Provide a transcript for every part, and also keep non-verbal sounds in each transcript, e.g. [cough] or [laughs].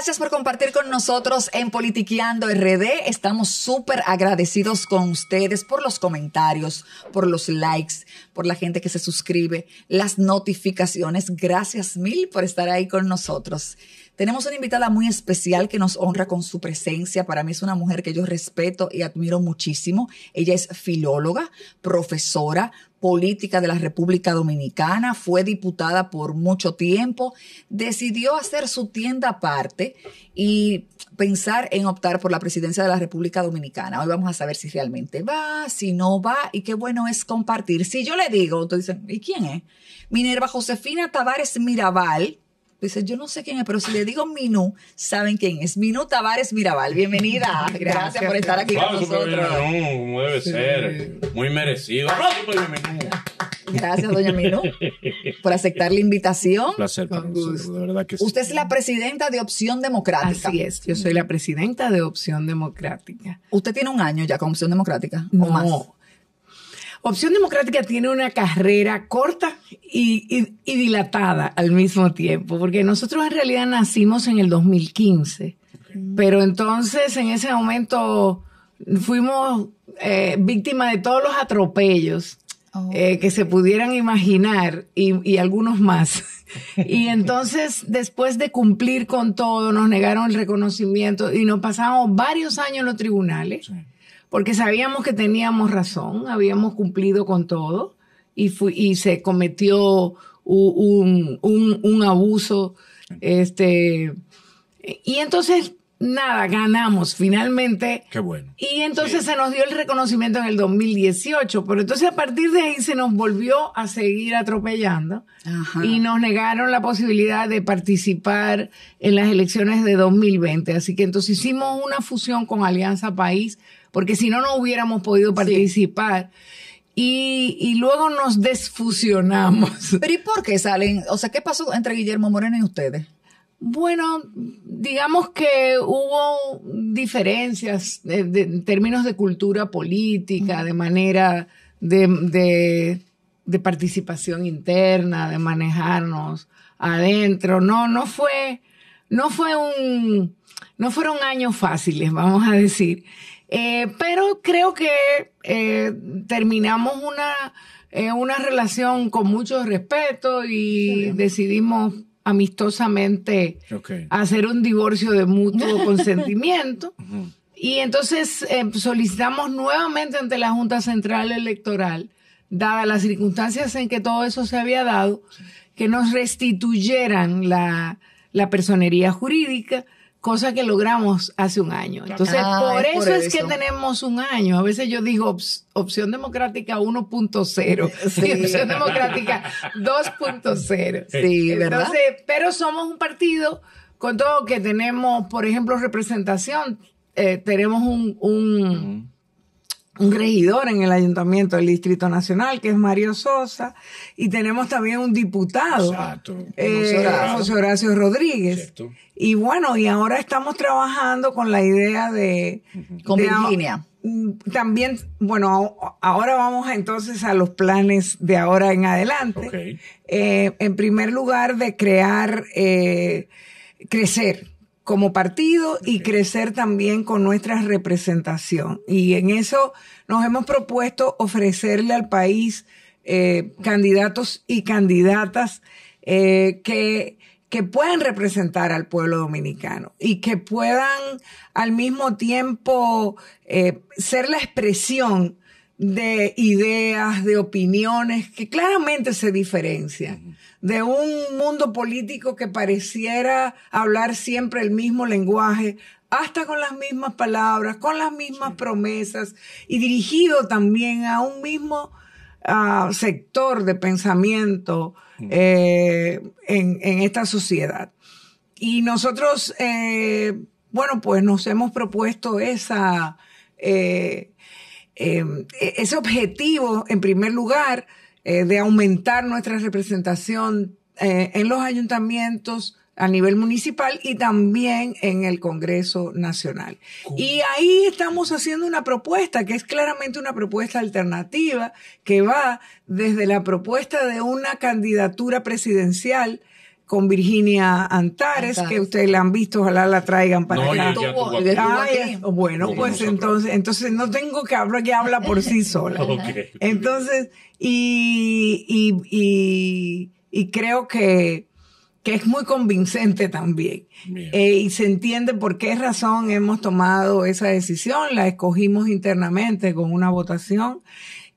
gracias por compartir con nosotros en Politiqueando RD. Estamos súper agradecidos con ustedes por los comentarios, por los likes, por la gente que se suscribe, las notificaciones. Gracias mil por estar ahí con nosotros. Tenemos una invitada muy especial que nos honra con su presencia. Para mí es una mujer que yo respeto y admiro muchísimo. Ella es filóloga, profesora, política de la República Dominicana, fue diputada por mucho tiempo, decidió hacer su tienda aparte y pensar en optar por la presidencia de la República Dominicana. Hoy vamos a saber si realmente va, si no va y qué bueno es compartir. Si yo le digo, entonces dicen, ¿y quién es? Minerva Josefina Tavares Mirabal Dice, yo no sé quién es, pero si le digo Minú, saben quién es. Minú Tavares Mirabal, bienvenida. [laughs] Gracias, por estar aquí con nosotros. Minú, debe Muy merecido. Gracias, doña Minú, por aceptar la invitación. placer, de verdad que Usted es la presidenta de Opción Democrática. Así es, yo soy la presidenta de Opción Democrática. ¿Usted tiene un año ya con Opción Democrática? No, o más? Opción Democrática tiene una carrera corta y, dilatada al mismo tiempo, porque nosotros en realidad nacimos en el 2015, pero entonces en ese momento fuimos eh, víctimas de todos los atropellos eh, que se pudieran imaginar y, algunos más. [laughs] y entonces, después de cumplir con todo, nos negaron el reconocimiento y nos pasamos varios años en los tribunales porque sabíamos que teníamos razón, habíamos cumplido con todo y, se cometió un, abuso. Este, y entonces nada, ganamos finalmente. Qué bueno. Y entonces se nos dio el reconocimiento en el 2018, pero entonces a partir de ahí se nos volvió a seguir atropellando y nos negaron la posibilidad de participar en las elecciones de 2020. Así que entonces hicimos una fusión con Alianza País porque si no, no hubiéramos podido participar. Y, luego nos desfusionamos. [laughs] Pero ¿y por qué salen? O sea, ¿qué pasó entre Guillermo Moreno y ustedes? Bueno, digamos que hubo diferencias eh, en términos de cultura política, de manera de, participación interna, de manejarnos adentro. No, no fue, no fue un, no fueron años fáciles, vamos a decir. Eh, pero creo que eh, terminamos eh, una, relación con mucho respeto y decidimos amistosamente hacer un divorcio de mutuo [laughs] consentimiento. Y entonces solicitamos nuevamente ante la Junta Central Electoral, dadas las circunstancias en que todo eso se había dado, que nos restituyeran la personería jurídica cosa que logramos hace un año. Entonces, ah, por, eso, es que tenemos un año. A veces yo digo opción democrática 1.0 [laughs] sí. [laughs] opción democrática 2.0. Sí, ¿verdad? Entonces, pero somos un partido con todo que tenemos, por ejemplo, representación. Eh, tenemos un un regidor en el ayuntamiento del Distrito Nacional, que es Mario Sosa, y tenemos también un diputado, Exacto. Eh, José Horacio Rodríguez. Y bueno, y ahora estamos trabajando con la idea de... Con Virginia. Mm, también, bueno, ahora vamos entonces a los planes de ahora en adelante. Eh, en primer lugar, de crear, eh, crecer como partido y crecer también con nuestra representación. Y en eso nos hemos propuesto ofrecerle al país eh, candidatos y candidatas eh, que, que puedan representar al pueblo dominicano y que puedan al mismo tiempo eh, ser la expresión de ideas, de opiniones que claramente se diferencian de un mundo político que pareciera hablar siempre el mismo lenguaje, hasta con las mismas palabras, con las mismas promesas y dirigido también a un mismo ah, sector de pensamiento eh, en, esta sociedad. Y nosotros, eh, bueno, pues nos hemos propuesto esa... Eh, eh, e, ese objetivo, en primer lugar, eh, de aumentar nuestra representación eh, en los ayuntamientos a nivel municipal y también en el Congreso Nacional. Y ahí estamos haciendo una propuesta que es claramente una propuesta alternativa que va desde la propuesta de una candidatura presidencial con Virginia Antares, que ustedes la han visto, ojalá la traigan para no, ah, bueno, pues entonces, entonces no tengo que hablar, que habla por sí [laughs] sola. Entonces, y, y, y, creo que, que es muy convincente también. Eh, y se entiende por qué razón hemos tomado esa decisión, la escogimos internamente con una votación.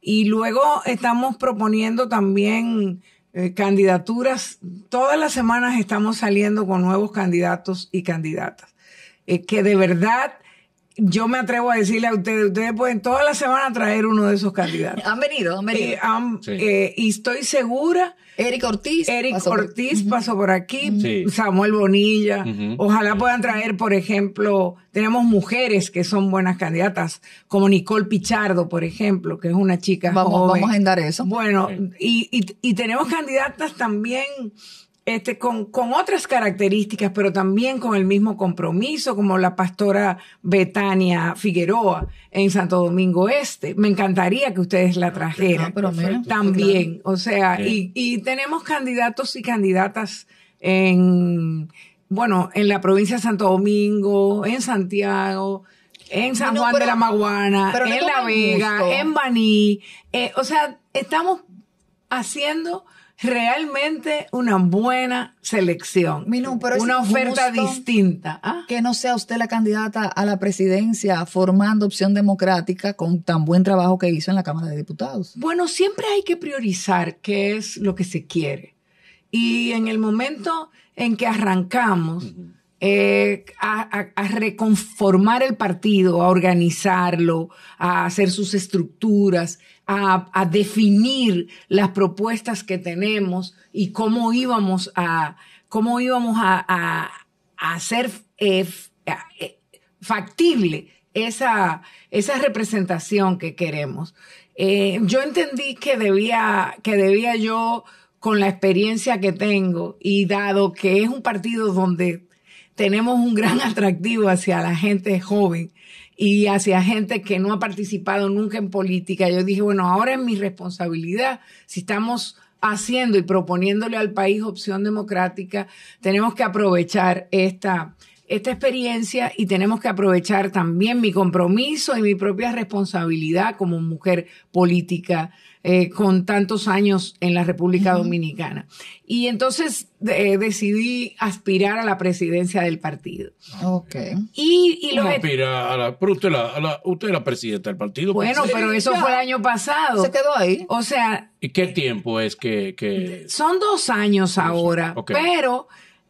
Y luego estamos proponiendo también eh, candidaturas. Todas las semanas estamos saliendo con nuevos candidatos y candidatas. Eh, que de verdad yo me atrevo a decirle a ustedes, ustedes pueden toda la semana traer uno de esos candidatos. [laughs] Han venido, han venido. Eh, y estoy segura Eric Ortiz. Eric pasó Ortiz por... pasó por aquí, Samuel Bonilla. Ojalá puedan traer, por ejemplo, tenemos mujeres que son buenas candidatas, como Nicole Pichardo, por ejemplo, que es una chica. Vamos, joven. vamos a agendar eso. Bueno, y, y tenemos candidatas también este, con, con, otras características, pero también con el mismo compromiso, como la pastora Betania Figueroa en Santo Domingo Este. Me encantaría que ustedes la ah, trajeran pero también. O sea, y, y tenemos candidatos y candidatas en, bueno, en la provincia de Santo Domingo, en Santiago, en San Juan de la Maguana, en La Vega, en Baní. Eh, o sea, estamos haciendo realmente una buena selección. una oferta distinta. ¿ah? Que no sea usted la candidata a la presidencia formando opción democrática con tan buen trabajo que hizo en la Cámara de Diputados. Bueno, siempre hay que priorizar qué es lo que se quiere. Y en el momento en que arrancamos, eh, a, reconformar el partido, a organizarlo, a hacer sus estructuras, a, definir las propuestas que tenemos y cómo íbamos a, cómo íbamos a, hacer eh, eh, factible esa, esa representación que queremos. yo entendí que debía, que debía yo, con la experiencia que tengo y dado que es un partido donde tenemos un gran [laughs] atractivo hacia la gente joven y hacia gente que no ha participado nunca en política. Yo dije, bueno, ahora es mi responsabilidad. Si estamos haciendo y proponiéndole al país opción democrática, tenemos que aprovechar esta, esta experiencia y tenemos que aprovechar también mi compromiso y mi propia responsabilidad como mujer política eh, con tantos años en la República Dominicana. Y entonces eh, decidí aspirar a la presidencia del partido. Ok. Y, y aspira pero usted, la, la, presidenta del partido. Pues. Bueno, pero eso fue el año pasado. Se quedó ahí. O sea... ¿Y qué tiempo es que...? Son dos años ahora, pero...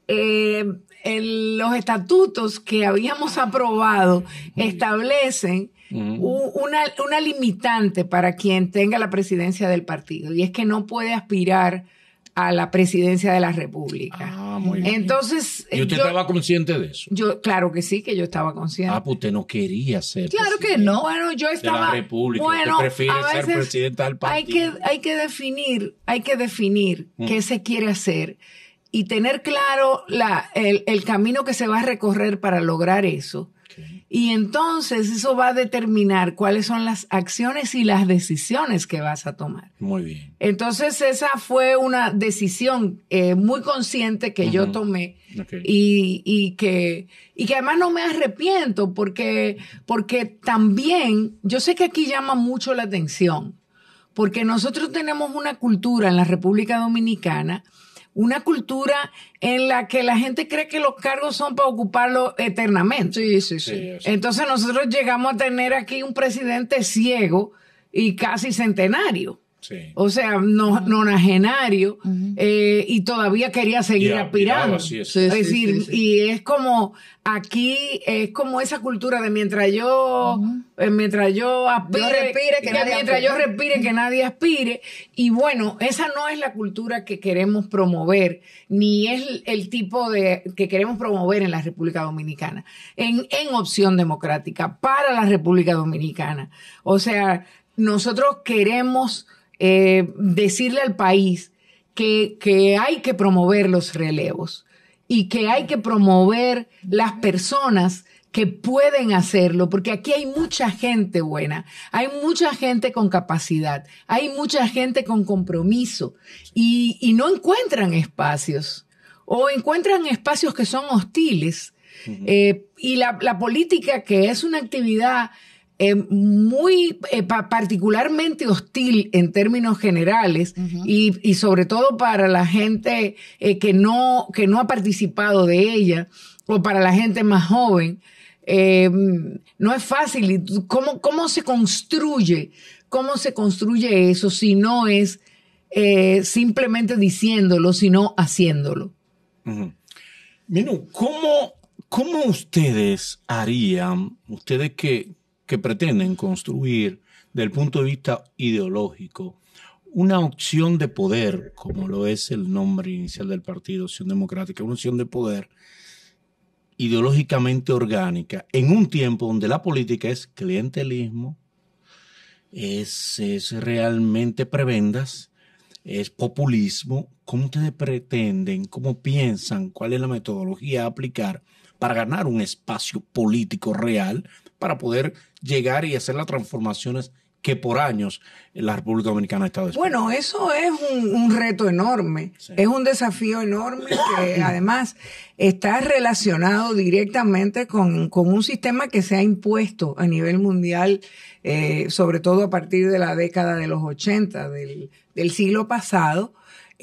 Eh, los estatutos que habíamos aprobado establecen una, limitante para quien tenga la presidencia del partido y es que no puede aspirar a la presidencia de la República. Ah, Entonces, ¿Y usted estaba consciente de eso? Yo, claro que sí, que yo estaba consciente. Ah, pues usted no quería ser. Claro que no. Bueno, yo estaba. De la República. Bueno, usted prefiere ser presidenta del partido. Hay que, hay que definir, hay que definir mm. qué se quiere hacer y tener claro el, camino que se va a recorrer para lograr eso. Y entonces eso va a determinar cuáles son las acciones y las decisiones que vas a tomar. Muy bien. Entonces esa fue una decisión eh, muy consciente que yo tomé y, que, y que además no me arrepiento porque, porque también yo sé que aquí llama mucho la atención porque nosotros tenemos una cultura en la República Dominicana una cultura en la que la gente cree que los cargos son para ocuparlos eternamente. Sí, sí, sí. Entonces nosotros llegamos a tener aquí un presidente ciego y casi centenario. O sea, no, nonagenario, eh, y todavía quería seguir aspirando. es. decir, y es como aquí, es como esa cultura de mientras yo, eh, mientras yo aspire, respire, que, nadie mientras yo respire, que nadie aspire. Y bueno, esa no es la cultura que queremos promover, ni es el, el tipo de que queremos promover en la República Dominicana, en, en opción democrática, para la República Dominicana. O sea, nosotros queremos eh, decirle al país que, hay que promover los relevos y que hay que promover las personas que pueden hacerlo, porque aquí hay mucha gente buena, hay mucha gente con capacidad, hay mucha gente con compromiso y, no encuentran espacios o encuentran espacios que son hostiles. Eh, y la política, que es una actividad eh, muy eh, particularmente hostil en términos generales y, sobre todo para la gente eh, que, no, que no ha participado de ella o para la gente más joven. no es fácil. ¿Cómo, ¿Cómo se construye? ¿Cómo se construye eso si no es simplemente diciéndolo, sino haciéndolo? ¿cómo ustedes harían, ustedes que, que pretenden construir del punto de vista ideológico una opción de poder, como lo es el nombre inicial del partido, Opción Democrática, una opción de poder ideológicamente orgánica, en un tiempo donde la política es clientelismo, es, es realmente prebendas, es populismo ¿Cómo ustedes pretenden, cómo piensan, cuál es la metodología a aplicar para ganar un espacio político real, para poder llegar y hacer las transformaciones que por años la República Dominicana ha estado Bueno, eso es un, reto enorme, es un desafío enorme que [coughs] además está relacionado directamente con, un sistema que se ha impuesto a nivel mundial, eh, sobre todo a partir de la década de los 80, del siglo pasado,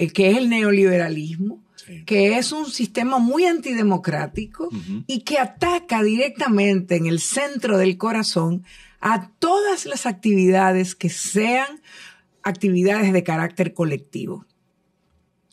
eh, que es el neoliberalismo, que es un sistema muy antidemocrático y que ataca directamente en el centro del corazón a todas las actividades que sean actividades de carácter colectivo.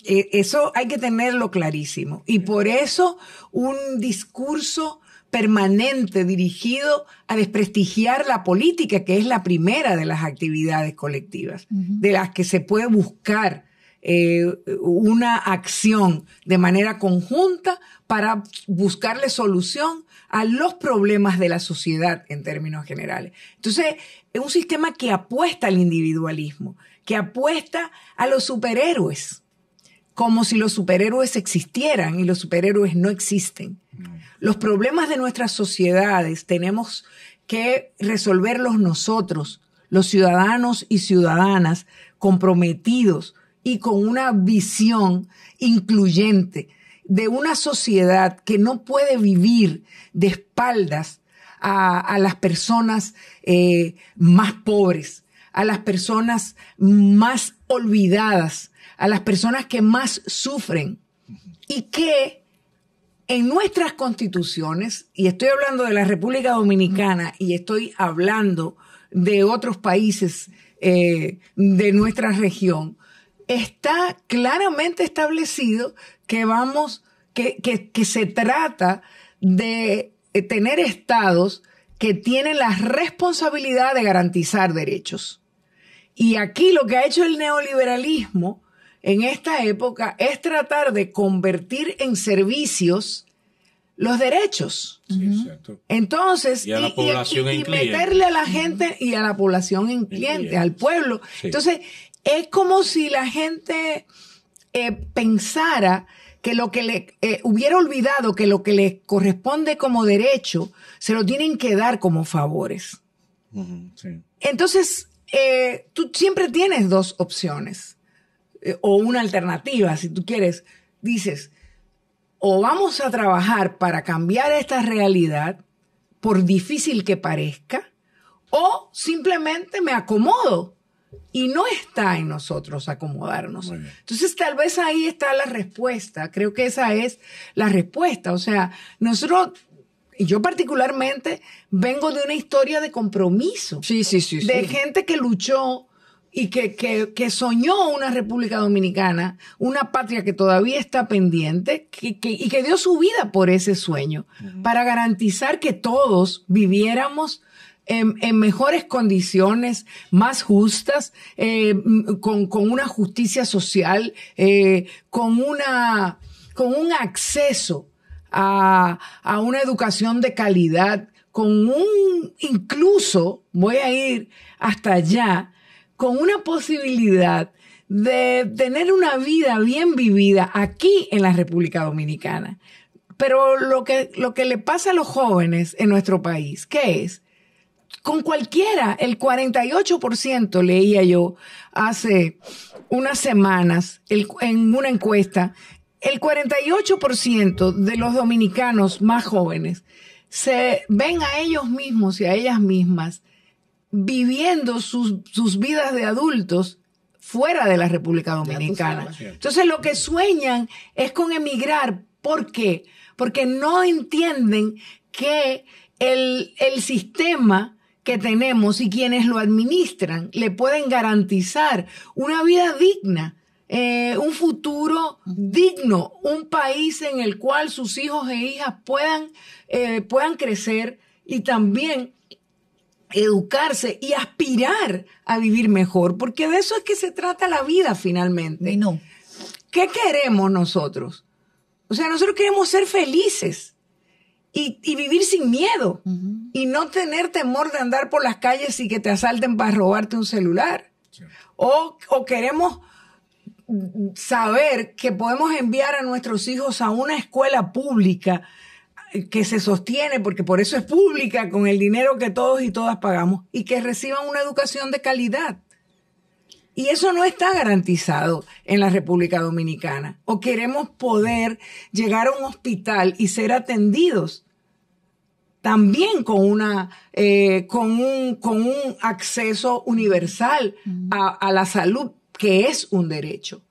E, eso hay que tenerlo clarísimo. Y por eso un discurso permanente dirigido a desprestigiar la política, que es la primera de las actividades colectivas, de las que se puede buscar eh, una acción de manera conjunta para buscarle solución a los problemas de la sociedad en términos generales. Entonces, es un sistema que apuesta al individualismo, que apuesta a los superhéroes, como si los superhéroes existieran y los superhéroes no existen. Los problemas de nuestras sociedades tenemos que resolverlos nosotros, los ciudadanos y ciudadanas comprometidos con una visión incluyente de una sociedad que no puede vivir de espaldas a, las personas eh, más pobres, a las personas más olvidadas, a las personas que más sufren y que en nuestras constituciones, y estoy hablando de la República Dominicana y estoy hablando de otros países eh, de nuestra región, está claramente establecido que vamos, que, se trata de eh, tener estados que tienen la responsabilidad de garantizar derechos. Y aquí lo que ha hecho el neoliberalismo en esta época es tratar de convertir en servicios los derechos. Sí, Entonces, y, meterle a la gente y a la población en cliente, al pueblo. Entonces, es como si la gente eh, pensara que lo que le eh, hubiera olvidado que lo que le corresponde como derecho se lo tienen que dar como favores. Entonces, eh, tú siempre tienes dos opciones o una alternativa, si tú quieres. Dices, o vamos a trabajar para cambiar esta realidad, por difícil que parezca, o simplemente me acomodo y no está en nosotros acomodarnos. Entonces, tal vez ahí está la respuesta. Creo que esa es la respuesta. O sea, nosotros, y yo particularmente, vengo de una historia de compromiso. Sí, sí, sí. De gente que luchó y que, que, soñó una República Dominicana, una patria que todavía está pendiente y que dio su vida por ese sueño, para garantizar que todos viviéramos en, mejores condiciones, más justas, eh, con, con, una justicia social, eh, con, una, con un acceso a, a una educación de calidad, con un, incluso, voy a ir hasta allá, con una posibilidad de tener una vida bien vivida aquí en la República Dominicana. Pero lo que, lo que le pasa a los jóvenes en nuestro país, ¿qué es? con cualquiera. El 48% leía yo hace unas semanas en una encuesta. El 48% de los dominicanos más jóvenes se ven a ellos mismos y a ellas mismas viviendo sus, vidas de adultos fuera de la República Dominicana. Entonces lo que sueñan es con emigrar. ¿Por qué? Porque no entienden que el, el sistema que tenemos y quienes lo administran le pueden garantizar una vida digna, eh, un futuro digno, un país en el cual sus hijos e hijas puedan, eh, puedan crecer y también educarse y aspirar a vivir mejor, porque de eso es que se trata la vida finalmente. Y no. ¿Qué queremos nosotros? O sea, nosotros queremos ser felices y, vivir sin miedo y no tener temor de andar por las calles y que te asalten para robarte un celular. O, o queremos saber que podemos enviar a nuestros hijos a una escuela pública eh, que se sostiene, porque por eso es pública, con el dinero que todos y todas pagamos, y que reciban una educación de calidad. Y eso no está garantizado en la República Dominicana. O queremos poder llegar a un hospital y ser atendidos también con una eh, con un con un acceso universal a, la salud que es un derecho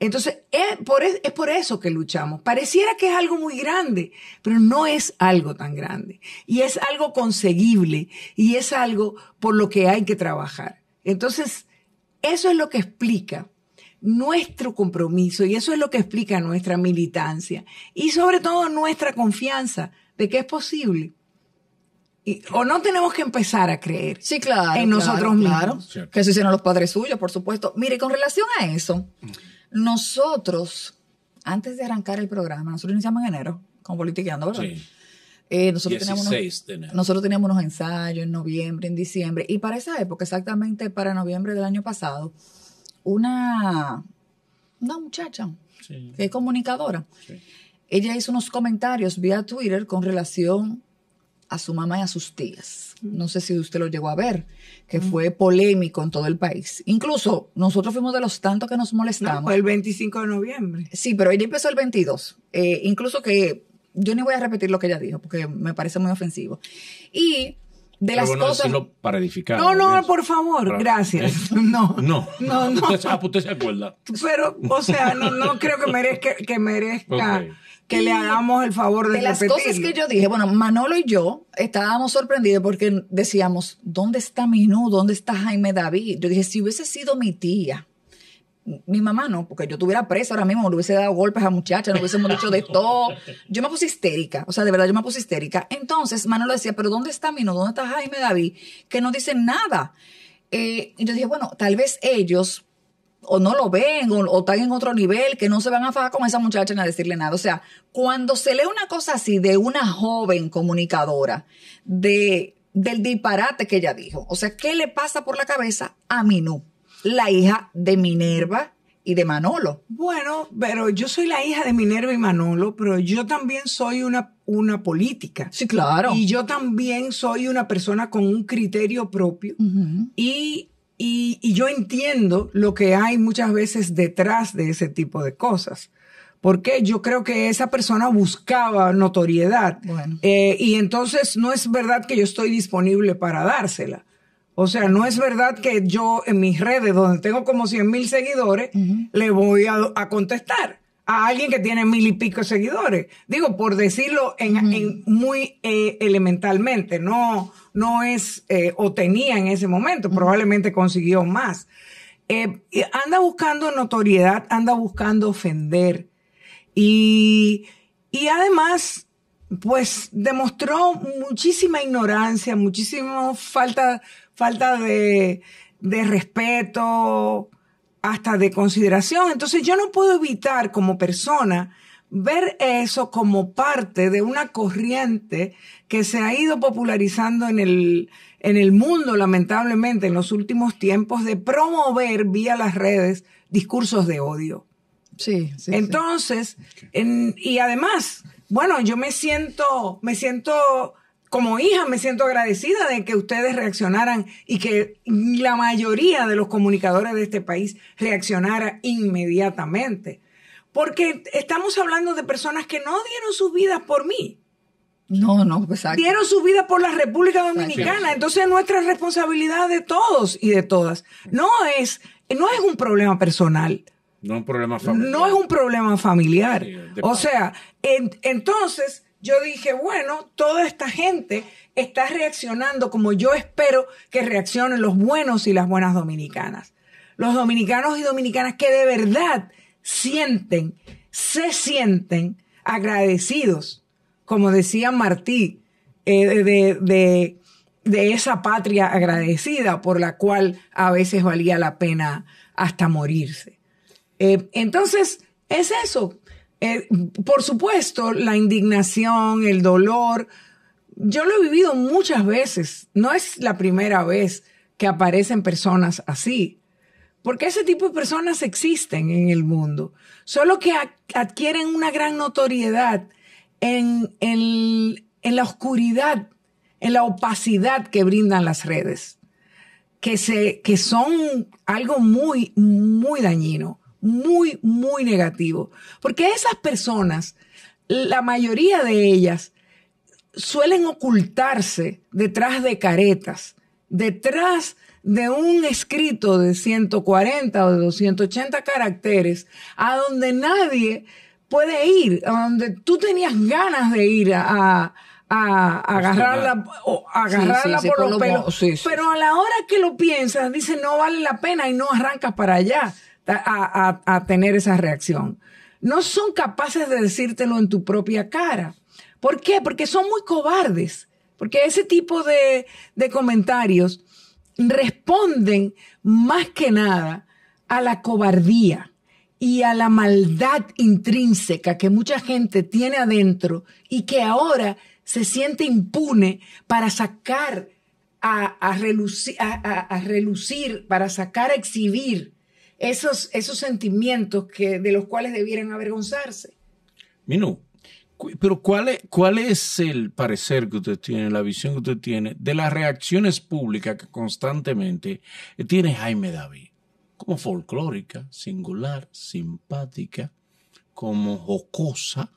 entonces eh, es por, es por eso que luchamos pareciera que es algo muy grande pero no es algo tan grande y es algo conseguible y es algo por lo que hay que trabajar entonces eso es lo que explica nuestro compromiso y eso es lo que explica nuestra militancia y sobre todo nuestra confianza de que es posible o no tenemos que empezar a creer sí, claro, en nosotros claro, mismos. Que eso hicieron los padres suyos, por supuesto. Mire, con relación a eso, nosotros, antes de arrancar el programa, nosotros iniciamos en enero con Politiqueando, ¿verdad? Sí. Eh, nosotros, teníamos unos, nosotros teníamos unos ensayos en noviembre, en diciembre, y para esa época, exactamente para noviembre del año pasado, una, una muchacha que es comunicadora, ella hizo unos comentarios vía Twitter con relación a su mamá y a sus tías. Mm. No sé si usted lo llegó a ver, que mm. fue polémico en todo el país. Incluso nosotros fuimos de los tantos que nos molestamos. fue el 25 de noviembre. Sí, pero ella empezó el 22. Eh, incluso que yo ni voy a repetir lo que ella dijo, porque me parece muy ofensivo. Y de las cosas. Para edificar, no, no, por favor, gracias. [laughs] [laughs] No. No. No, no. [laughs] Ah, usted, se acuerda. Pero, o sea, no, creo que merezca que le hagamos el favor de, de las cosas que yo dije, bueno, Manolo y yo estábamos sorprendidos porque decíamos, ¿dónde está Minú? ¿Dónde está Jaime David? Yo dije, si hubiese sido mi tía, mi mamá no, porque yo tuviera presa ahora mismo, le hubiese dado golpes a muchachas, no hubiésemos dicho de todo. Yo me puse histérica, o sea, de verdad yo me puse histérica. Entonces Manolo decía, pero ¿dónde está Minú? ¿Dónde está Jaime David? Que no dicen nada. Eh, y yo dije, bueno, tal vez ellos o no lo ven o, están en otro nivel que no se van a fajar con esa muchacha ni a decirle nada. O sea, cuando se lee una cosa así de una joven comunicadora, de, del disparate que ella dijo, o sea, ¿qué le pasa por la cabeza a Minú, la hija de Minerva? Y de Manolo. Bueno, pero yo soy la hija de Minerva y Manolo, pero yo también soy una, una política. Sí, claro. Y yo también soy una persona con un criterio propio. Y y, yo entiendo lo que hay muchas veces detrás de ese tipo de cosas. Porque yo creo que esa persona buscaba notoriedad. Eh, y entonces no es verdad que yo estoy disponible para dársela. O sea, no es verdad que yo en mis redes, donde tengo como 100 mil seguidores, le voy a contestar a alguien que tiene mil y pico seguidores. Digo, por decirlo en, muy eh, elementalmente, no, no es, eh, o tenía en ese momento, probablemente consiguió más. Eh, anda buscando notoriedad, anda buscando ofender. Y, y además, pues demostró muchísima ignorancia, muchísima falta, falta de, de respeto, hasta de consideración. Entonces yo no puedo evitar como persona ver eso como parte de una corriente que se ha ido popularizando en el, en el mundo, lamentablemente, en los últimos tiempos, de promover vía las redes discursos de odio. Sí, sí. Entonces, En, y además, bueno, yo me siento, me siento como hija me siento agradecida de que ustedes reaccionaran y que la mayoría de los comunicadores de este país reaccionara inmediatamente. Porque estamos hablando de personas que no dieron sus vidas por mí. No, no, exacto. Dieron su vida por la República Dominicana. Entonces nuestra responsabilidad de todos y de todas. No es, no es un problema personal. No es un problema familiar. No es un problema familiar. O sea, entonces yo dije, bueno, toda esta gente está reaccionando como yo espero que reaccionen los buenos y las buenas dominicanas. Los dominicanos y dominicanas que de verdad sienten, se sienten agradecidos, como decía Martí, eh, de, esa patria agradecida por la cual a veces valía la pena hasta morirse. Eh, entonces, es eso. Eh, por supuesto, la indignación, el dolor, yo lo he vivido muchas veces. No es la primera vez que aparecen personas así, porque ese tipo de personas existen en el mundo, solo que adquieren una gran notoriedad en, la oscuridad, en la opacidad que brindan las redes, que, que son algo muy, muy dañino muy, muy negativo. Porque esas personas, la mayoría de ellas, suelen ocultarse detrás de caretas, detrás de un escrito de 140 o de 280 caracteres, a donde nadie puede ir, a donde tú tenías ganas de ir a, agarrarla, agarrarla por, los pelos. pero a la hora que lo piensas, dices, no vale la pena y no arrancas para allá a, tener esa reacción. No son capaces de decírtelo en tu propia cara. ¿Por qué? Porque son muy cobardes. Porque ese tipo de, comentarios responden más que nada a la cobardía y a la maldad intrínseca que mucha gente tiene adentro y que ahora se siente impune para sacar a, a relucir, para sacar a exhibir esos, esos sentimientos que, de los cuales debieran avergonzarse. Minu, pero cuál es, ¿cuál es el parecer que usted tiene, la visión que usted tiene de las reacciones públicas que constantemente tiene Jaime David? Como folclórica, singular, simpática, como jocosa,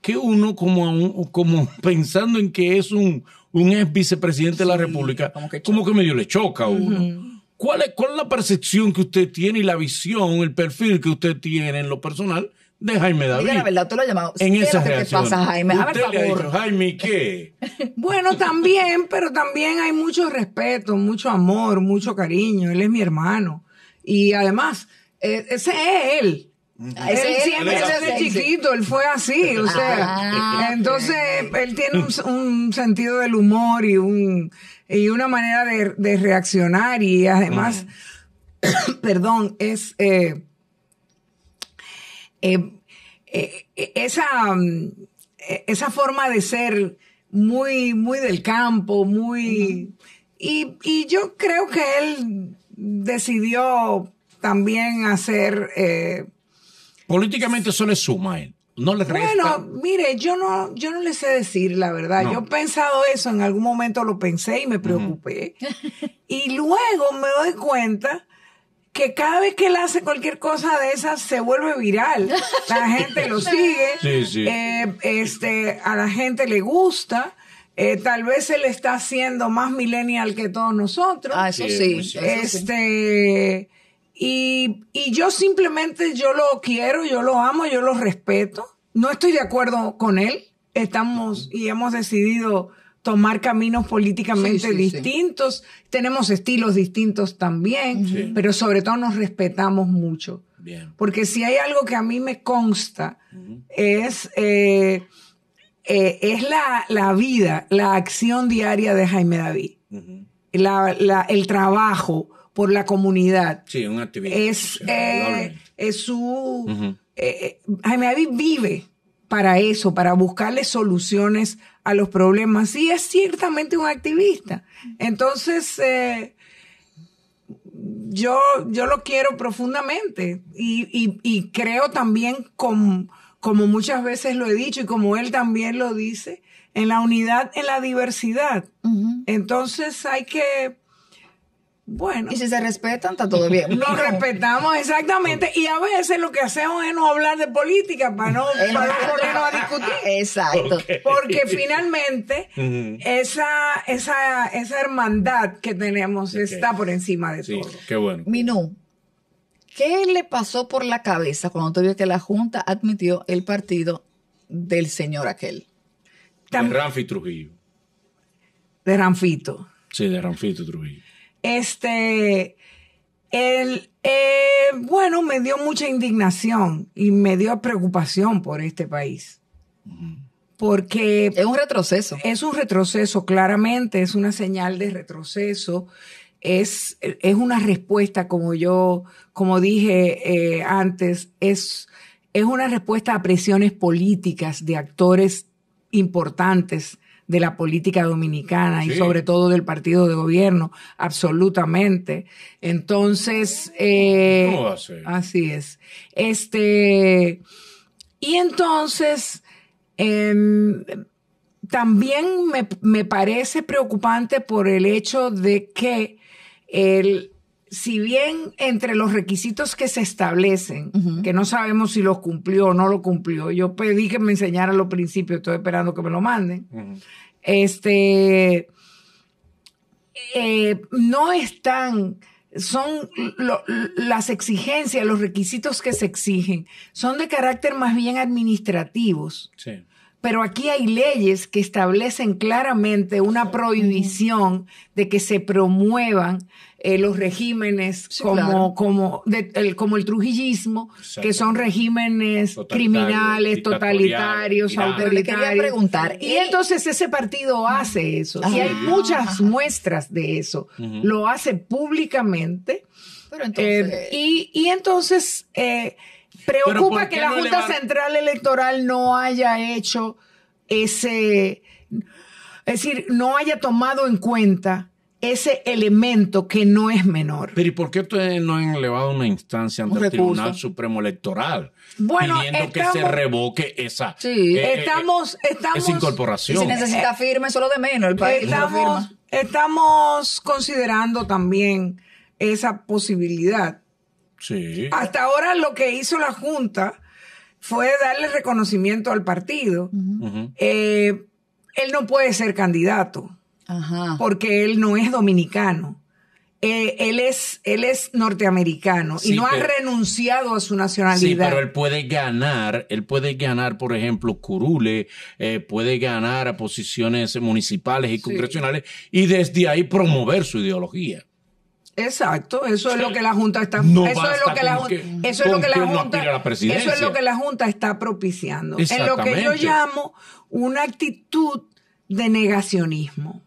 que uno como, como pensando en que es un, un ex vicepresidente de la República, como que, que medio le choca a uno. ¿Cuál es, la percepción que usted tiene y la visión, el perfil que usted tiene en lo personal de Jaime David. Mira, la verdad, tú lo has En esas ¿Qué pasa, Jaime? a ver, favor. Jaime, ¿qué? [laughs] bueno, también, pero también hay mucho respeto, mucho amor, mucho cariño. Él es mi hermano. Y además, e, ese es él. Ah, él, siempre desde chiquito, él fue así, [laughs] o sea, ah. entonces él tiene un sentido del humor y un y una manera de, reaccionar y además, [coughs] perdón, es eh, eh, eh, esa, mm, esa forma de ser muy, muy del campo, muy... Y, yo creo que él decidió también hacer... Políticamente eso le suma él no Bueno, mire, yo no, yo no le sé decir la verdad. Yo he pensado eso, en algún momento lo pensé y me preocupé. y luego me doy cuenta que cada vez que él hace cualquier cosa de esas se vuelve viral. La gente lo sigue, sí, sí. Eh, este, a la gente le gusta. Eh, tal vez él está siendo más millennial que todos nosotros. Ah, eso sí. Pues este, y, yo simplemente, yo lo quiero, yo lo amo, yo lo respeto. No estoy de acuerdo con él. Estamos y hemos decidido tomar caminos políticamente distintos, tenemos estilos distintos también, pero sobre todo nos respetamos mucho. Porque si hay algo que a mí me consta, es, eh, eh, es la, la, vida, la acción diaria de Jaime David, el trabajo, por la comunidad. Sí, un activista. Es, eh, es su... Eh, eh, Jaime vive para eso, para buscarle soluciones a los problemas. Y es ciertamente un activista. Entonces, yo, yo lo quiero profundamente y, creo también, con, como muchas veces lo he dicho y como él también lo dice, en la unidad, en la diversidad. Entonces hay que bueno. Y si se respetan, está todo bien. [laughs] Nos respetamos, exactamente. Y a veces lo que hacemos es no hablar de política para no, [laughs] para no ponernos a discutir. [laughs] Exacto. Porque finalmente esa, esa, esa hermandad que tenemos está por encima de sí, todo. Qué bueno. Minú, ¿qué le pasó por la cabeza cuando te vio que la Junta admitió el partido del señor aquel? De Ranfi Trujillo. De Ranfito. Sí, de Ranfito Trujillo. Este, el, eh, bueno, me dio mucha indignación y me dio preocupación por este país. Porque... Es un retroceso. Es un retroceso, claramente, es una señal de retroceso. Es, es una respuesta, como yo, como dije eh, antes, es, es una respuesta a presiones políticas de actores importantes de la política dominicana y sobre todo del partido de gobierno, absolutamente. Entonces, eh, así es. Este, y entonces, em, también me, me, parece preocupante por el hecho de que el, si bien entre los requisitos que se establecen, que no sabemos si los cumplió o no lo cumplió, yo pedí que me enseñaran los principios, estoy esperando que me lo manden, este, eh, no están, son las exigencias, los requisitos que se exigen, son de carácter más bien administrativos. Sí pero aquí hay leyes que establecen claramente una prohibición de que se promuevan eh, los regímenes como, como, el, como el trujillismo, que son regímenes criminales, totalitarios, autoritarios. Quería preguntar. Y entonces ese partido hace eso. Y hay muchas muestras de eso. Lo hace públicamente. Pero entonces... Eh, y, entonces... Eh, Preocupa que la Junta Central Electoral no haya hecho ese, es decir, no haya tomado en cuenta ese elemento que no es menor. Pero ¿y por qué ustedes no han elevado una instancia ante el Tribunal Supremo Electoral bueno, pidiendo que se revoque esa, sí, eh, eh, eh, estamos, estamos, incorporación? Si necesita firme, solo de menos el país. estamos considerando también esa posibilidad. Hasta ahora lo que hizo la Junta fue darle reconocimiento al partido. Eh, él no puede ser candidato porque él no es dominicano. Eh, él, es, él es norteamericano y no ha renunciado a su nacionalidad. Sí, pero él puede ganar, él puede ganar, por ejemplo, curule, eh, puede ganar a posiciones municipales y congresionales y desde ahí promover su ideología. Exacto, eso es lo que la Junta está eso es lo que la Junta, está propiciando, en lo que yo llamo una actitud de negacionismo.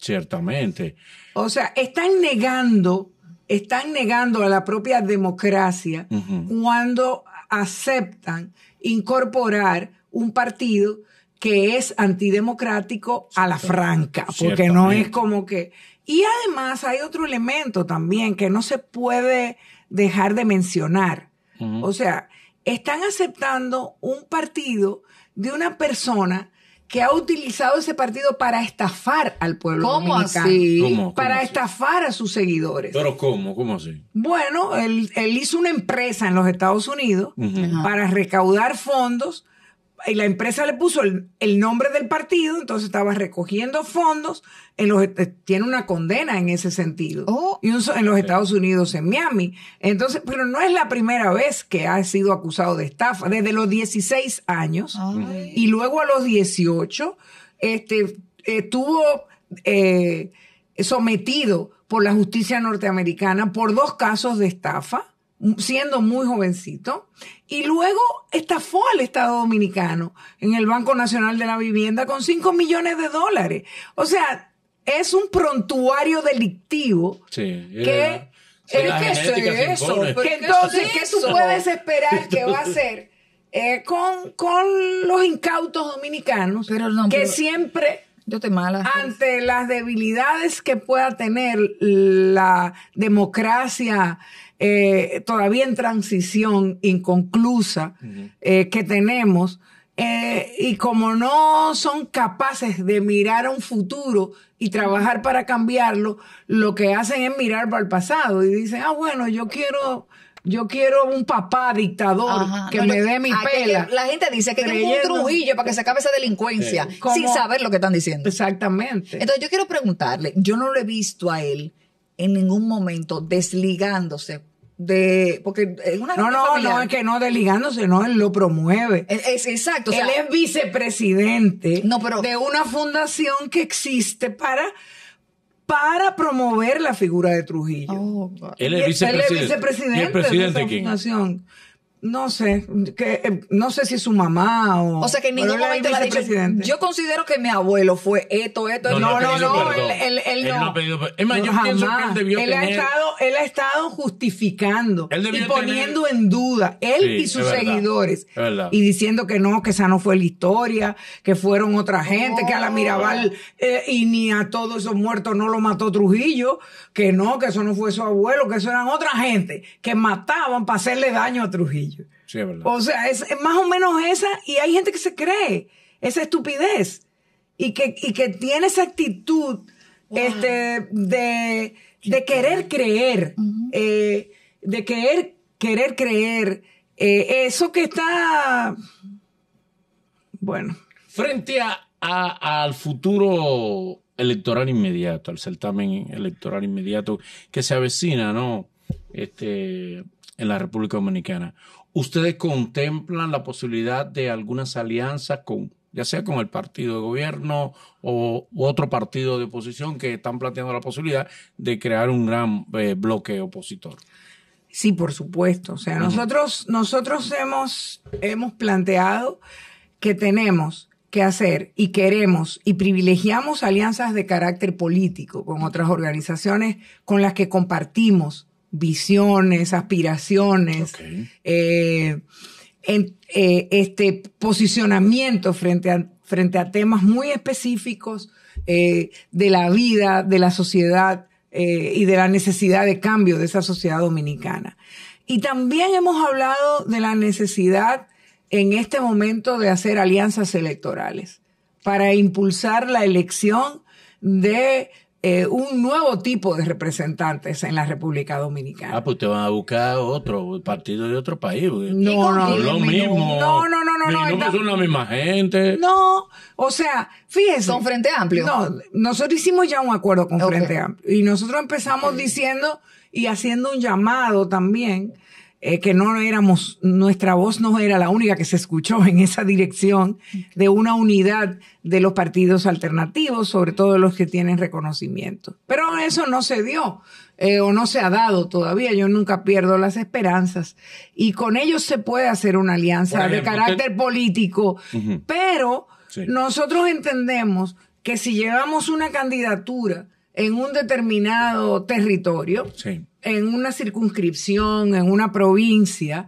Ciertamente. O sea, están negando están negando a la propia democracia cuando aceptan incorporar un partido que es antidemocrático a la franca, porque no es como que y además hay otro elemento también que no se puede dejar de mencionar. O sea, están aceptando un partido de una persona que ha utilizado ese partido para estafar al pueblo para estafar a sus seguidores. ¿Pero cómo? ¿Cómo así? Bueno, él, él hizo una empresa en los Estados Unidos para recaudar fondos y la empresa le puso el, nombre del partido, entonces estaba recogiendo fondos, en los, eh, tiene una condena en ese sentido, oh. y en los Estados Unidos, en Miami. Entonces, pero no es la primera vez que ha sido acusado de estafa, desde los 16 años, y luego a los 18, este, estuvo eh, sometido por la justicia norteamericana por dos casos de estafa siendo muy jovencito, y luego estafó al Estado Dominicano en el Banco Nacional de la Vivienda con 5 millones de dólares. O sea, es un prontuario delictivo que... que entonces, ¿qué tú puedes esperar que va a hacer [laughs] eh, con, con los incautos dominicanos que siempre... Pues. Ante las debilidades que pueda tener la democracia eh, todavía en transición, inconclusa, eh, que tenemos. Eh, y como no son capaces de mirar a un futuro y trabajar para cambiarlo, lo que hacen es mirar para el pasado y dicen, ah, bueno, yo quiero yo quiero un papá dictador que me dé mi pela. la gente dice que es un Trujillo para que se acabe esa delincuencia, sin saber lo que están diciendo. Exactamente. Entonces yo quiero preguntarle, yo no lo he visto a él en ningún momento desligándose de porque no no no es que no deligándose no él lo promueve es, exacto él es vicepresidente no, pero, de una fundación que existe para para promover la figura de Trujillo oh, él, es vicepresidente de esa fundación no sé, que, eh, no sé si su mamá o... O sea, que en ningún momento la dicho, yo considero que mi abuelo fue esto, esto, no, no, no, él, él, no. pedido Es más, yo pienso que él debió él Ha estado, él ha estado justificando y poniendo en duda, él y sus seguidores, y diciendo que no, que esa no fue la historia, que fueron otra gente, que a la Mirabal eh, y ni a todos esos muertos no lo mató Trujillo, que no, que eso no fue su abuelo, que eso eran otra gente, que mataban para hacerle daño a Trujillo. O sea, es, más o menos esa, y hay gente que se cree esa estupidez y que, que tiene esa actitud este, de, de, querer creer, eh, de querer, querer creer, eh, eso que está, bueno. Frente al futuro electoral inmediato, al certamen electoral inmediato que se avecina, ¿no? Este, en la República Dominicana. ¿Ustedes contemplan la posibilidad de algunas alianzas con, ya sea con el partido de gobierno o otro partido de oposición que están planteando la posibilidad de crear un gran eh, bloque opositor? Sí, por supuesto. O sea, nosotros, nosotros hemos, hemos planteado que tenemos que hacer y queremos y privilegiamos alianzas de carácter político con otras organizaciones con las que compartimos visiones, aspiraciones, eh, en, eh, este posicionamiento frente a, frente a temas muy específicos eh, de la vida, de la sociedad y de la necesidad de cambio de esa sociedad dominicana. Y también hemos hablado de la necesidad en este momento de hacer alianzas electorales para impulsar la elección de eh, un nuevo tipo de representantes en la República Dominicana. Ah, pues te van a buscar otro partido de otro país. No, no, no. lo mismo. No, no, no, no. No, no, son la misma gente. No, o sea, fíjese. Con Frente Amplio. No, nosotros hicimos ya un acuerdo con Frente Amplio. Y nosotros empezamos diciendo y haciendo un llamado también eh, que no éramos, nuestra voz no era la única que se escuchó en esa dirección de una unidad de los partidos alternativos, sobre todo los que tienen reconocimiento. Pero eso no se dio eh, o no se ha dado todavía. Yo nunca pierdo las esperanzas y con ellos se puede hacer una alianza de carácter político, pero nosotros entendemos que si llevamos una candidatura en un determinado territorio, en una circunscripción, en una provincia,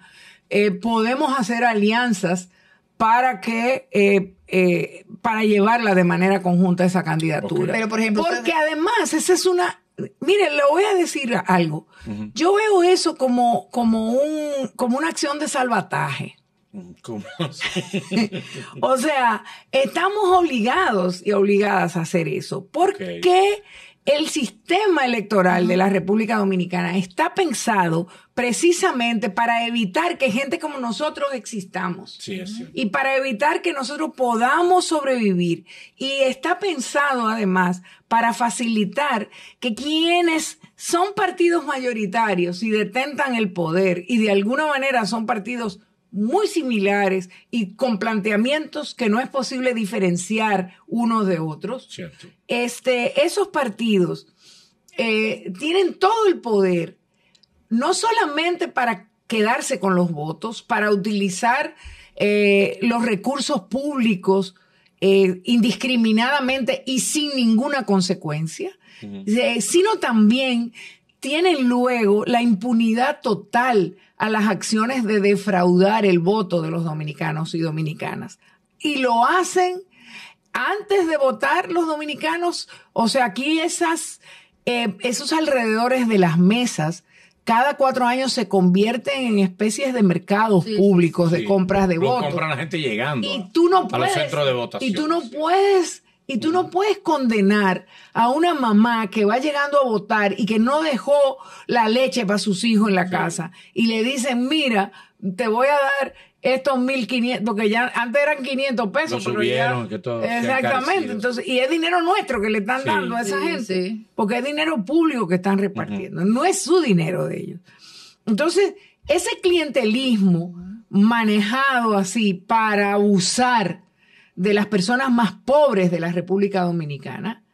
eh, podemos hacer alianzas para que eh, eh, para llevarla de manera conjunta esa candidatura. porque además esa es una Mire, le voy a decir algo. Yo veo eso como como como una acción de salvataje. ¿Cómo? [laughs] [laughs] o sea, estamos obligados y obligadas a hacer eso. ¿Por qué el sistema electoral de la República Dominicana está pensado precisamente para evitar que gente como nosotros existamos. Y para evitar que nosotros podamos sobrevivir. Y está pensado además para facilitar que quienes son partidos mayoritarios y detentan el poder y de alguna manera son partidos muy similares y con planteamientos que no es posible diferenciar unos de otros, este, esos partidos eh, tienen todo el poder, no solamente para quedarse con los votos, para utilizar eh, los recursos públicos eh, indiscriminadamente y sin ninguna consecuencia, sino también tienen luego la impunidad total las acciones de defraudar el voto de los dominicanos y dominicanas. Y lo hacen antes de votar los dominicanos. O sea, aquí esas, eh, esos alrededores de las mesas cada cuatro años se convierten en especies de mercados públicos de compras de votos. Compran la gente llegando. Y tú no puedes. Y tú no puedes y tú no puedes condenar a una mamá que va llegando a votar y que no dejó la leche para sus hijos en la casa y le dicen, mira, te voy a dar estos 1.500, porque ya antes eran 500 pesos. exactamente. Entonces, y es dinero nuestro que le están dando a esa gente, porque es dinero público que están repartiendo, no es su dinero de ellos. Entonces, ese clientelismo manejado así para abusar de las personas más pobres de la República Dominicana,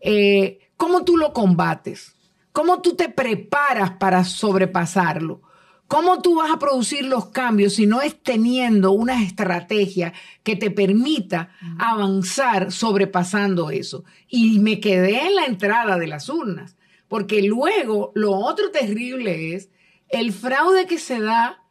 eh, ¿cómo tú lo combates? ¿Cómo tú te preparas para sobrepasarlo? ¿Cómo tú vas a producir los cambios si no es teniendo una estrategia que te permita mm. avanzar sobrepasando eso? Y me quedé en la entrada de las urnas, porque luego lo otro terrible es el fraude que se da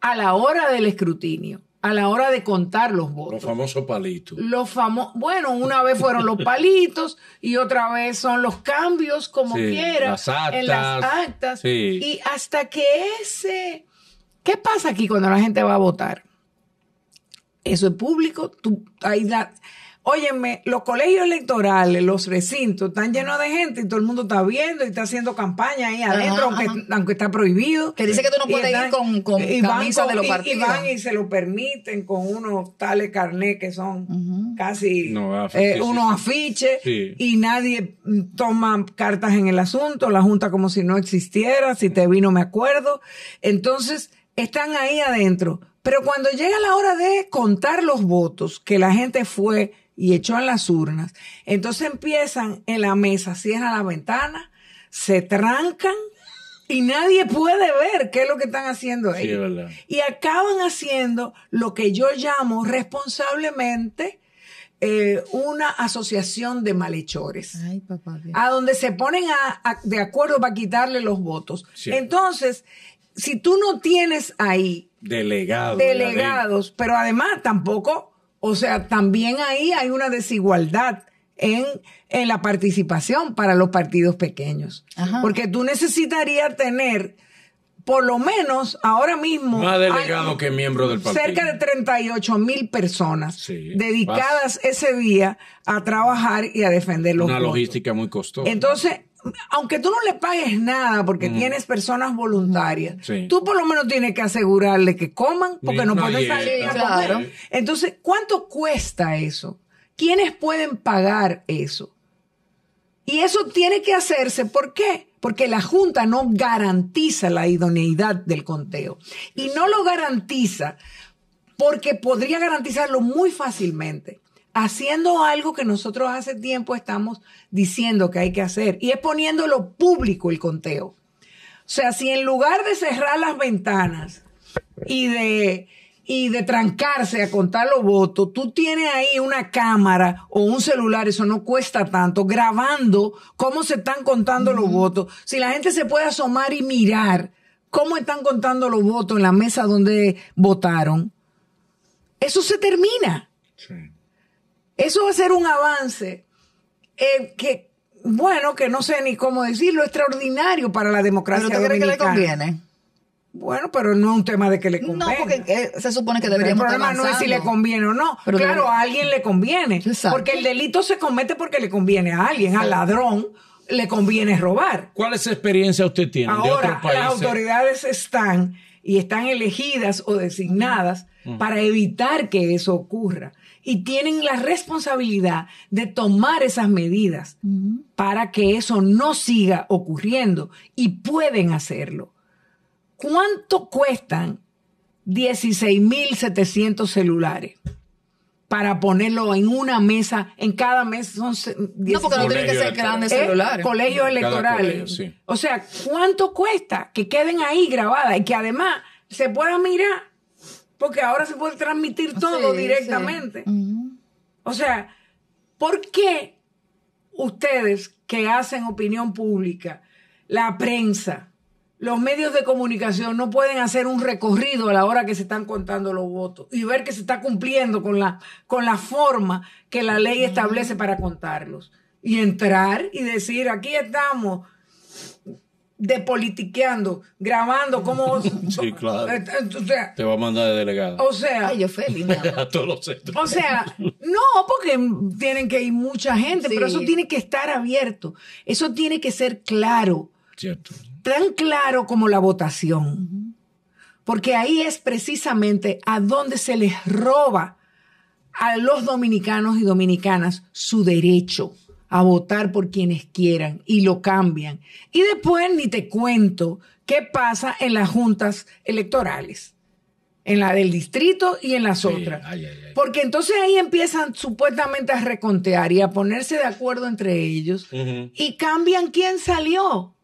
a la hora del escrutinio a la hora de contar los votos. Los famosos palitos. Los famo bueno, una vez fueron los palitos y otra vez son los cambios, como quieras. en las actas. Y hasta que ese... ¿Qué pasa aquí cuando la gente va a votar? Eso es público, tú, ahí Óyeme, los colegios electorales, los recintos están llenos de gente y todo el mundo está viendo y está haciendo campaña ahí adentro, aunque, aunque, está prohibido. Que dice que tú no puedes ir con, camisa de los partidos. Y, van y se lo permiten con unos tales carnet que son casi ah, eh, unos afiches y nadie mm, toma cartas en el asunto, la junta como si no existiera, si te vino, me acuerdo. Entonces, están ahí adentro. Pero cuando llega la hora de contar los votos, que la gente fue y echó a las urnas. Entonces empiezan en la mesa, cierran la ventana, se trancan y nadie puede ver qué es lo que están haciendo sí, y acaban haciendo lo que yo llamo responsablemente eh, una asociación de malhechores. Ay, papá, a donde se ponen a, de acuerdo para quitarle los votos. Entonces, si tú no tienes ahí delegados, pero además tampoco o sea, también ahí hay una desigualdad en, la participación para los partidos pequeños. Porque tú necesitarías tener, por lo menos ahora mismo... Más delegado que miembro del partido. Cerca de 38 mil personas dedicadas ese día a trabajar y a defender los Una logística muy costosa. Entonces, aunque tú no le pagues nada porque mm. tienes personas voluntarias, tú por lo menos tienes que asegurarle que coman porque no, pueden salir a Entonces, ¿cuánto cuesta eso? ¿Quiénes pueden pagar eso? Y eso tiene que hacerse, ¿por qué? Porque la Junta no garantiza la idoneidad del conteo. Y no lo garantiza porque podría garantizarlo muy fácilmente haciendo algo que nosotros hace tiempo estamos diciendo que hay que hacer, y es poniéndolo público el conteo. O sea, si en lugar de cerrar las ventanas y de, y de trancarse a contar los votos, tú tienes ahí una cámara o un celular, eso no cuesta tanto, grabando cómo se están contando los votos, si la gente se puede asomar y mirar cómo están contando los votos en la mesa donde votaron, eso se termina. Eso va a ser un avance eh, que, bueno, que no sé ni cómo decirlo, extraordinario para la democracia ¿Pero usted cree que le conviene? Bueno, pero no es un tema de que le conviene. No, porque eh, se supone que deberíamos El problema no es si le conviene o no. claro, a alguien le conviene. Porque el delito se comete porque le conviene a alguien, al ladrón le conviene robar. ¿Cuál es la experiencia usted tiene Ahora, Las eh? autoridades están y están elegidas o designadas mm. para evitar que eso ocurra y tienen la responsabilidad de tomar esas medidas para que eso no siga ocurriendo y pueden hacerlo. ¿Cuánto cuestan 16.700 celulares? para ponerlo en una mesa, en cada mes? son 10. No, porque no tienen que ser grandes eh, celulares. colegios electorales. O sea, ¿cuánto cuesta que queden ahí grabadas y que además se pueda mirar porque ahora se puede transmitir todo directamente. O sea, ¿por qué ustedes que hacen opinión pública, la prensa, los medios de comunicación no pueden hacer un recorrido a la hora que se están contando los votos y ver que se está cumpliendo con la, con la forma que la ley establece para contarlos. Y entrar y decir, aquí estamos, de politiqueando, grabando [laughs] como... sí, claro. Eh, eh, o sea, Te va a mandar de delegado. O sea... Ay, yo feliz. a [laughs] todos los centros. O sea, no, porque tienen que ir mucha gente, pero eso tiene que estar abierto. Eso tiene que ser claro. Cierto. Tan claro como la votación. Porque ahí es precisamente a donde se les roba a los dominicanos y dominicanas su derecho a votar por quienes quieran y lo cambian. Y después ni te cuento qué pasa en las juntas electorales, en la del distrito y en las otras. Porque entonces ahí empiezan supuestamente a recontear y a ponerse de acuerdo entre ellos y cambian quién salió.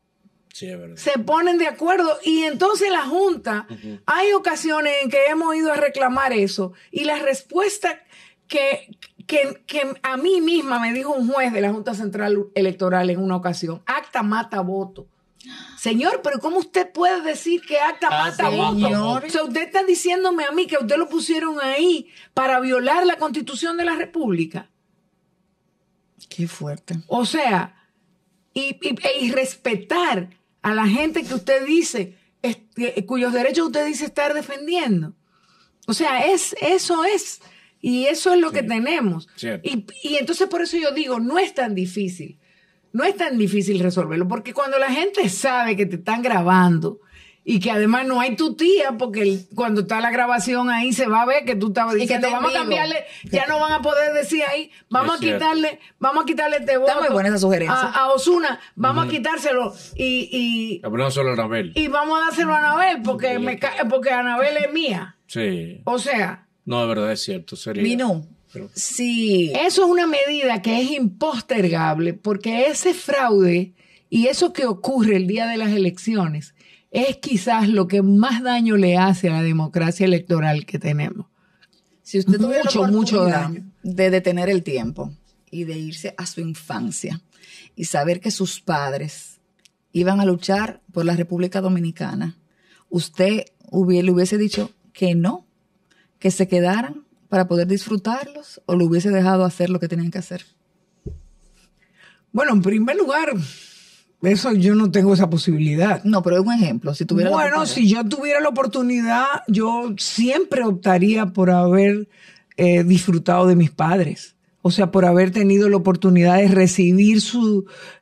Sí, se ponen de acuerdo y entonces la Junta, hay ocasiones en que hemos ido a reclamar eso y la respuesta que, que, a mí misma me dijo un juez de la Junta Central Electoral en una ocasión, acta mata voto. Señor, pero ¿cómo usted puede decir que acta ah, mata voto? O sea, usted está diciéndome a mí que usted lo pusieron ahí para violar la constitución de la República. Qué fuerte. O sea, y, y, e respetar a la gente que usted dice, cuyos derechos usted dice estar defendiendo. O sea, es, eso es y eso es lo que tenemos. Y, entonces por eso yo digo, no es tan difícil, no es tan difícil resolverlo, porque cuando la gente sabe que te están grabando y que además no hay tu tía, porque cuando está la grabación ahí se va a ver que tú estabas diciendo, que vamos a cambiarle, ya no van a poder decir ahí, vamos a quitarle, vamos a quitarle este voto. Está muy buena esa sugerencia. A, Osuna, vamos a quitárselo y... y a solo a Anabel. Y vamos a dárselo a Anabel, porque, me, porque Anabel es mía. Sí. O sea... No, de verdad es cierto. Sería. Vino. Sí. Eso es una medida que es impostergable porque ese fraude y eso que ocurre el día de las elecciones es quizás lo que más daño le hace a la democracia electoral que tenemos. Si usted tuviera mucho, mucho daño de detener el tiempo y de irse a su infancia y saber que sus padres iban a luchar por la República Dominicana, usted le hubiese dicho que no, que se quedaran para poder disfrutarlos o lo hubiese dejado hacer lo que tenían que hacer? Bueno, en primer lugar, eso yo no tengo esa posibilidad. No, pero es un ejemplo. Si tuviera bueno, si yo tuviera la oportunidad, yo siempre optaría por haber eh, disfrutado de mis padres. O sea, por haber tenido la oportunidad de recibir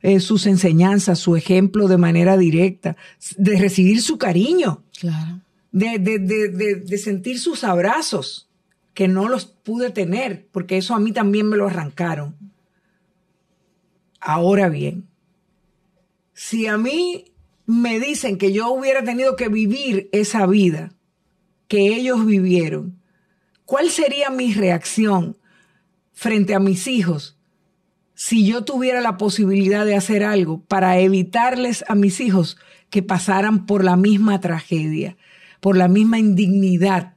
eh, sus enseñanzas, su ejemplo de manera directa, de recibir su cariño. Claro de, sentir sus abrazos, que no los pude tener, porque eso a mí también me lo arrancaron. Ahora bien, si a mí me dicen que yo hubiera tenido que vivir esa vida que ellos vivieron, ¿cuál sería mi reacción frente a mis hijos si yo tuviera la posibilidad de hacer algo para evitarles a mis hijos que pasaran por la misma tragedia? por la misma indignidad,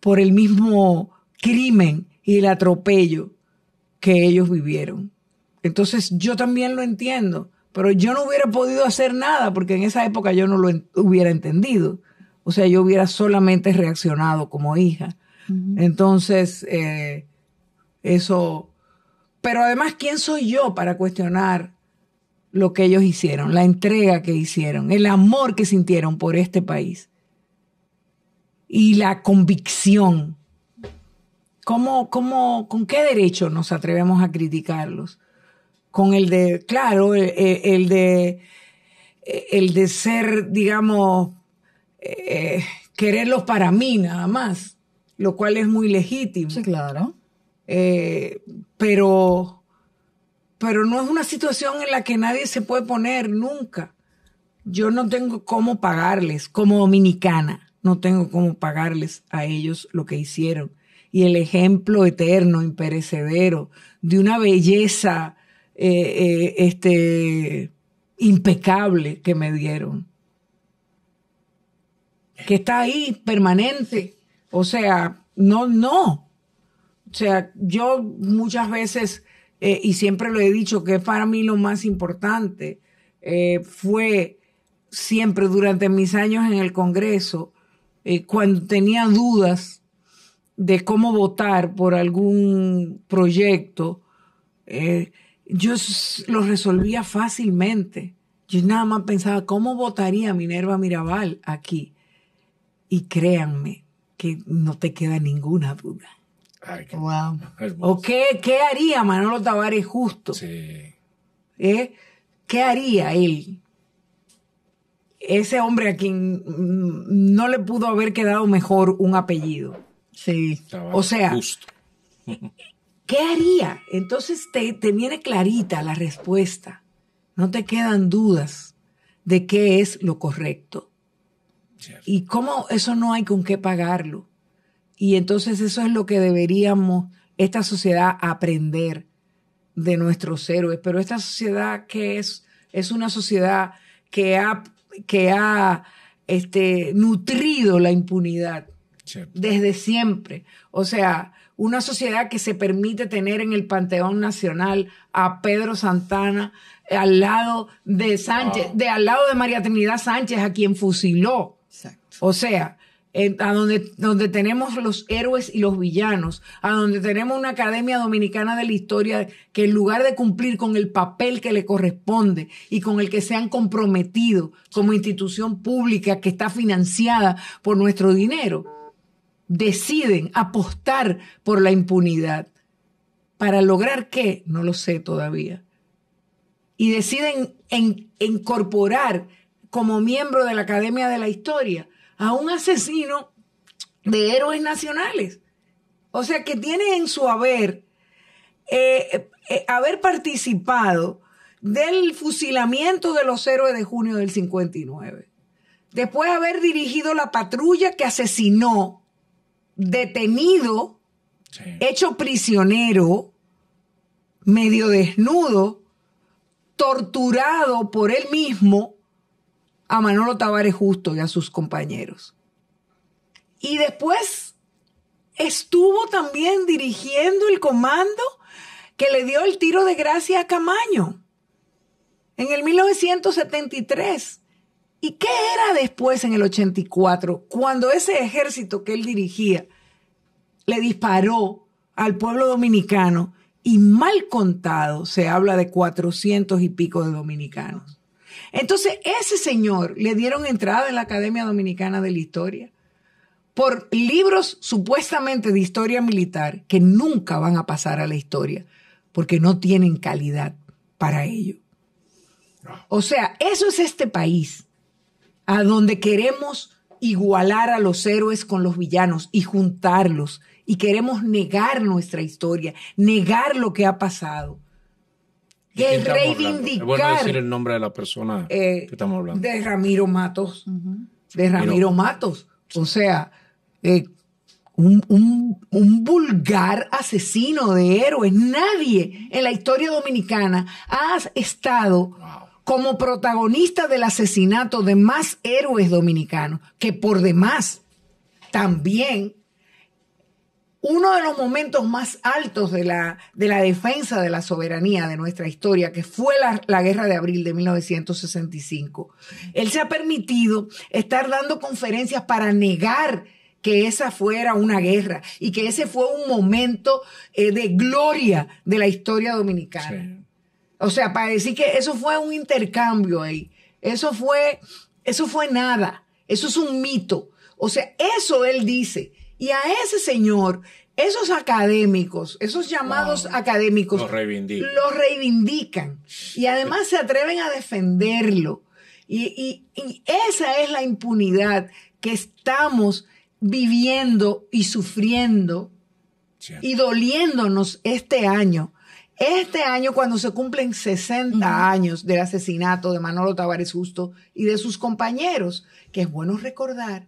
por el mismo crimen y el atropello que ellos vivieron. Entonces yo también lo entiendo, pero yo no hubiera podido hacer nada porque en esa época yo no lo hubiera entendido. O sea, yo hubiera solamente reaccionado como hija. Entonces, eh, eso... Pero además, ¿quién soy yo para cuestionar lo que ellos hicieron, la entrega que hicieron, el amor que sintieron por este país y la convicción. ¿Cómo, cómo, ¿Con qué derecho nos atrevemos a criticarlos? Con el de, claro, e, e, el, de, e, el de ser, digamos, quererlos para mí nada más, lo cual es muy legítimo. Sí, claro. Eh, pero pero no es una situación en la que nadie se puede poner nunca. Yo no tengo cómo pagarles, como dominicana, no tengo cómo pagarles a ellos lo que hicieron. Y el ejemplo eterno, imperecedero, de una belleza eh, eh, este, impecable que me dieron, que está ahí permanente. O sea, no, no. O sea, yo muchas veces eh, y siempre lo he dicho, que para mí lo más importante eh, fue siempre durante mis años en el Congreso, eh, cuando tenía dudas de cómo votar por algún proyecto, yo lo resolvía fácilmente. Yo nada más pensaba, ¿cómo votaría Minerva Mirabal aquí? Y créanme que no te queda ninguna duda qué ¿O qué, haría Manolo Tavares justo? Sí. ¿Eh? ¿Qué haría él? Ese hombre a quien no le pudo haber quedado mejor un apellido. Sí. o sea, justo. [laughs] ¿qué haría? Entonces te, viene clarita la respuesta. No te quedan dudas de qué es lo correcto. Y cómo eso no hay con qué pagarlo. Y entonces eso es lo que deberíamos, esta sociedad, aprender de nuestros héroes. Pero esta sociedad que es, es una sociedad que ha, que ha este, nutrido la impunidad desde siempre. O sea, una sociedad que se permite tener en el Panteón Nacional a Pedro Santana al lado de Sánchez, de al lado de María Trinidad Sánchez, a quien fusiló. O sea, a donde, donde tenemos los héroes y los villanos, a donde tenemos una Academia Dominicana de la Historia que en lugar de cumplir con el papel que le corresponde y con el que se han comprometido como institución pública que está financiada por nuestro dinero, deciden apostar por la impunidad. ¿Para lograr qué? No lo sé todavía. Y deciden incorporar como miembro de la Academia de la Historia a un asesino de héroes nacionales. O sea, que tiene en su haber eh, eh, haber participado del fusilamiento de los héroes de junio del 59. Después de haber dirigido la patrulla que asesinó, detenido, hecho prisionero, medio desnudo, torturado por él mismo, a Manolo Tavares Justo y a sus compañeros. Y después estuvo también dirigiendo el comando que le dio el tiro de gracia a Camaño en el 1973. ¿Y qué era después en el 84, cuando ese ejército que él dirigía le disparó al pueblo dominicano y mal contado se habla de 400 y pico de dominicanos? Entonces, ese señor le dieron entrada en la Academia Dominicana de la Historia por libros supuestamente de historia militar que nunca van a pasar a la historia porque no tienen calidad para ello. O sea, eso es este país a donde queremos igualar a los héroes con los villanos y juntarlos y queremos negar nuestra historia, negar lo que ha pasado el decir el nombre de la persona eh, que estamos hablando. De Ramiro Matos. De Ramiro Matos. O sea, eh, un, vulgar asesino de héroes. Nadie en la historia dominicana ha estado como protagonista del asesinato de más héroes dominicanos, que por demás también uno de los momentos más altos de la, defensa de la soberanía de nuestra historia, que fue la, guerra de abril de 1965. Él se ha permitido estar dando conferencias para negar que esa fuera una guerra y que ese fue un momento eh, de gloria de la historia dominicana. O sea, para decir que eso fue un intercambio ahí, eso fue, eso fue nada, eso es un mito. O sea, eso él dice y a ese señor, esos académicos, esos llamados académicos, lo reivindican. Y además se atreven a defenderlo. Y, esa es la impunidad que estamos viviendo y sufriendo y doliéndonos este año. Este año, cuando se cumplen 60 años del asesinato de Manolo Tavares Justo y de sus compañeros, que es bueno recordar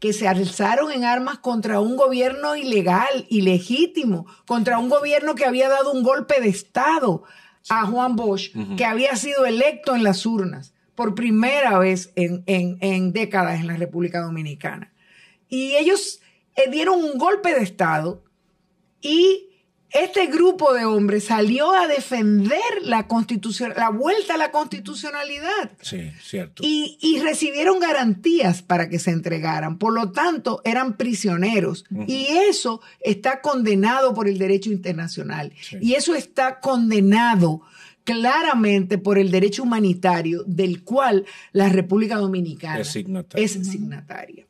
que se alzaron en armas contra un gobierno ilegal, ilegítimo, contra un gobierno que había dado un golpe de Estado a Juan Bosch, que había sido electo en las urnas por primera vez en décadas en la República Dominicana. Y ellos eh, dieron un golpe de Estado y este grupo de hombres salió a defender la constitución, la vuelta a la constitucionalidad. Sí, cierto. Y, recibieron garantías para que se entregaran. Por lo tanto, eran prisioneros. Y eso está condenado por el derecho internacional. Y eso está condenado claramente por el derecho humanitario del cual la República Dominicana es signataria.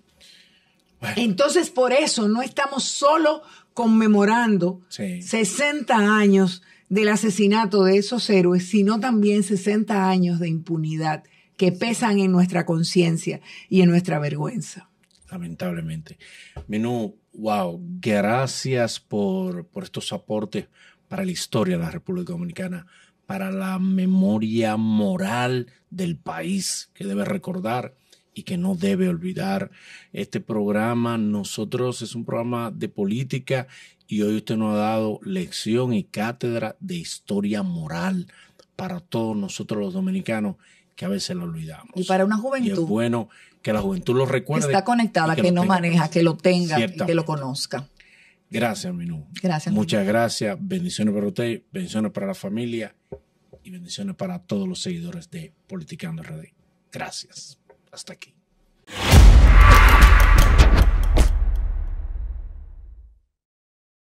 Entonces, por eso no estamos solo conmemorando 60 años del asesinato de esos héroes, sino también 60 años de impunidad que pesan en nuestra conciencia y en nuestra vergüenza. Lamentablemente. Menú, wow, gracias por, por estos aportes para la historia de la República Dominicana, para la memoria moral del país que debe recordar y que no debe olvidar este programa. Nosotros es un programa de política y hoy usted nos ha dado lección y cátedra de historia moral para todos nosotros los dominicanos que a veces lo olvidamos. Y para una juventud. Y es bueno que la juventud lo recuerde. Que está conectada, que, no maneja, que lo tenga y que lo conozca. Gracias, Minú. Gracias. Muchas gracias. Bendiciones para usted, bendiciones para la familia y bendiciones para todos los seguidores de Politicando RD. Gracias. Hasta aquí.